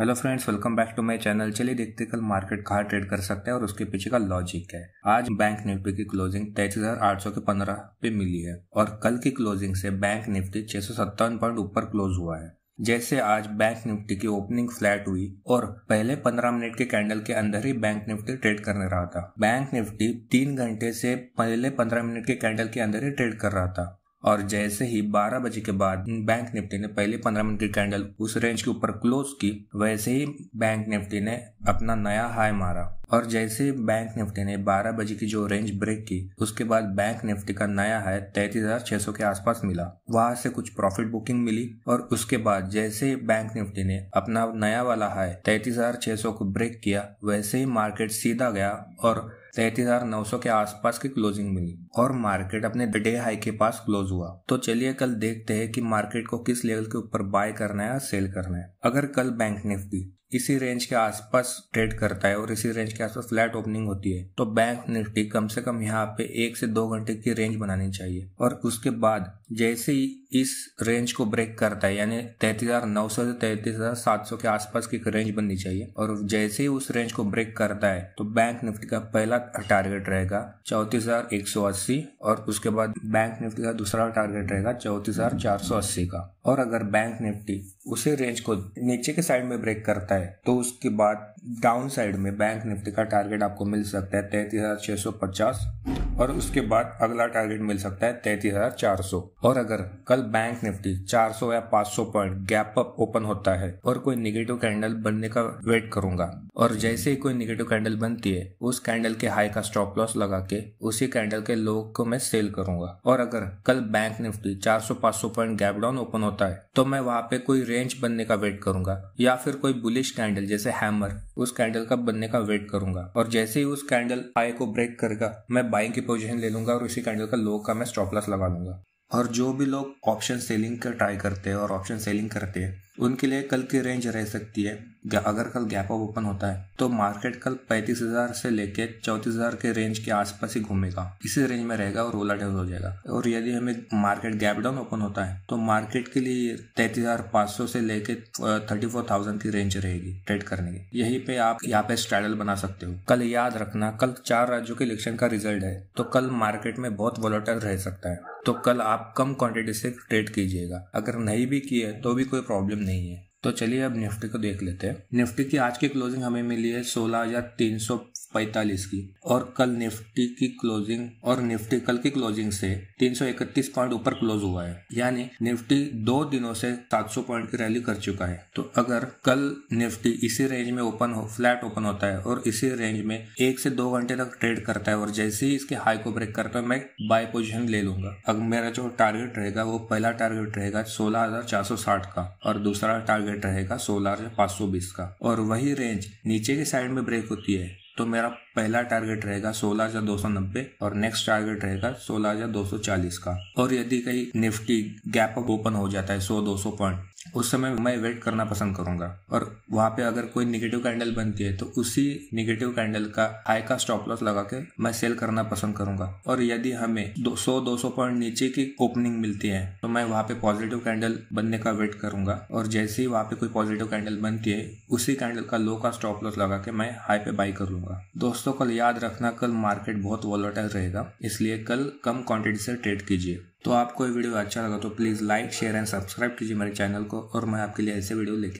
hello friends welcome back to my channel चलिए देखते कल मार्केट कहाँ ट्रेड कर सकते हैं और उसके पीछे का लॉजिक है आज बैंक निफ्टी की क्लोजिंग तेईस हजार आठ सौ के पंद्रह पे मिली है और कल की क्लोजिंग से बैंक निफ्टी छह सौ सत्तावन पॉइंट ऊपर क्लोज हुआ है जैसे आज बैंक निफ्टी की ओपनिंग फ्लैट हुई और पहले पंद्रह मिनट के कैंडल के अंदर ही बैंक निफ्टी ट्रेड करने रहा था बैंक निफ्टी तीन घंटे से पहले पंद्रह मिनट के कैंडल के अंदर ही ट्रेड कर रहा था और जैसे ही 12 बजे के बाद बैंक निफ्टी ने पहले 15 मिनट की कैंडल उस रेंज के ऊपर क्लोज की वैसे ही बैंक निफ्टी ने अपना नया हाई मारा और जैसे ही बैंक निफ्टी ने 12 बजे की जो रेंज ब्रेक की उसके बाद बैंक निफ्टी का नया हाई तैतीस के आसपास मिला वहां से कुछ प्रॉफिट बुकिंग मिली और उसके बाद जैसे ही बैंक निफ्टी ने अपना नया वाला हाई तैतीस को ब्रेक किया वैसे ही मार्केट सीधा गया और तैतीस हजार नौ सौ के आसपास की क्लोजिंग मिली और मार्केट अपने डे हाई के पास क्लोज हुआ तो चलिए कल देखते हैं कि मार्केट को किस लेवल के ऊपर बाय करना है या सेल करना है अगर कल बैंक निफ्टी इसी रेंज के आसपास ट्रेड करता है और इसी रेंज के आसपास फ्लैट ओपनिंग होती है तो बैंक निफ्टी कम से कम यहाँ पे एक से दो घंटे की रेंज बनानी चाहिए और उसके बाद जैसे ही इस रेंज को ब्रेक करता है यानी तैतीस हजार नौ सौ से तैतीस हजार सात सौ के आसपास की रेंज बननी चाहिए और जैसे ही उस रेंज को ब्रेक करता है तो बैंक निफ्टी का पहला टारगेट रहेगा चौंतीस हजार एक सौ अस्सी और उसके बाद बैंक निफ्टी का दूसरा टारगेट रहेगा चौंतीस हजार चार सौ अस्सी का और अगर बैंक निफ्टी उसी रेंज को नीचे के साइड में ब्रेक करता है तो उसके बाद डाउन साइड में बैंक निफ्टी का टारगेट आपको मिल सकता है तैतीस हजार छह सौ पचास और उसके बाद अगला टारगेट मिल सकता है तैतीस हजार चार सौ और अगर कल बैंक निफ्टी चार सौ या पांच सौ पॉइंट गैप अप ओपन होता है और कोई निगेटिव कैंडल बनने का वेट करूंगा और जैसे ही कोई निगेटिव कैंडल बनती है उस कैंडल के हाई का स्टॉप लॉस लगा के उसी कैंडल के लो को मैं सेल करूंगा और अगर कल bank Nifty 400-500 point gap down open होता है तो मैं वहां पे कोई रेंज बनने का वेट करूंगा या फिर कोई बुलिश कैंडल जैसे हैमर उस कैंडल का बनने का वेट करूंगा और जैसे ही उस कैंडल हाई को ब्रेक करेगा मैं बाइंग की पोजिशन ले लूंगा और उसी कैंडल का लो का मैं स्टॉप लॉस लगा लूंगा और जो भी लोग ऑप्शन सेलिंग का ट्राई करते हैं और ऑप्शन सेलिंग करते हैं उनके लिए कल की रेंज रह सकती है अगर कल गैप अप ओपन होता है तो मार्केट कल पैंतीस हजार से लेके चौतीस हजार के रेंज के आसपास ही घूमेगा इसी रेंज में रहेगा और रोला डाउन हो जाएगा और यदि हमें मार्केट गैप डाउन ओपन होता है तो मार्केट के लिए तैतीस हजार सौ से लेके थर्टी फोर थाउजेंड की रेंज रहेगी ट्रेड करने की यही पे आप यहाँ पे स्ट्रैडल बना सकते हो कल याद रखना कल चार राज्यों के इलेक्शन का रिजल्ट है तो कल मार्केट में बहुत वोलेटाइल रह सकता है तो कल आप कम क्वांटिटी से ट्रेड कीजिएगा अगर नहीं भी किए तो भी कोई प्रॉब्लम नहीं नहीं है तो चलिए अब निफ्टी को देख लेते हैं निफ्टी की आज की क्लोजिंग हमें मिली है सोलह हजार तीन सौ पैंतालीस की और कल निफ्टी की क्लोजिंग और निफ्टी कल की क्लोजिंग से 331 पॉइंट ऊपर क्लोज हुआ है यानी निफ्टी दो दिनों से 700 पॉइंट की रैली कर चुका है तो अगर कल निफ्टी इसी रेंज में ओपन हो फ्लैट ओपन होता है और इसी रेंज में एक से दो घंटे तक ट्रेड करता है और जैसे ही इसके हाई को ब्रेक करता है मैं बाय पोजिशन ले लूंगा अगर मेरा जो टारगेट रहेगा वो पहला टारगेट रहेगा सोलह का और दूसरा टारगेट रहेगा सोलह का और वही रेंज नीचे के साइड में ब्रेक होती है तो मेरा पहला टारगेट रहेगा सोलह हजार दो सौ नब्बे और नेक्स्ट टारगेट रहेगा सोलह हजार दो सौ चालीस का और यदि कहीं निफ्टी गैप अप ओपन हो जाता है सौ दो सौ पॉइंट उस समय मैं वेट करना पसंद करूंगा और वहां पे अगर कोई निगेटिव कैंडल बनती है तो उसी निगेटिव कैंडल का हाई का स्टॉप लॉस लगा के मैं सेल करना पसंद करूंगा और यदि हमें 200 200 पॉइंट नीचे की ओपनिंग मिलती है तो मैं वहां पे पॉजिटिव कैंडल बनने का वेट करूंगा और जैसे ही वहां पे कोई पॉजिटिव कैंडल बनती है उसी कैंडल का लो का स्टॉप लॉस लगा के मैं हाई पे बाई कर लूंगा दोस्तों कल याद रखना कल मार्केट बहुत वॉलोटाइल रहेगा इसलिए कल कम क्वांटिटी से ट्रेड कीजिए तो आपको ये वीडियो अच्छा लगा तो please like share and subscribe कीजिए मेरे चैनल को और मैं आपके लिए ऐसे वीडियो लेके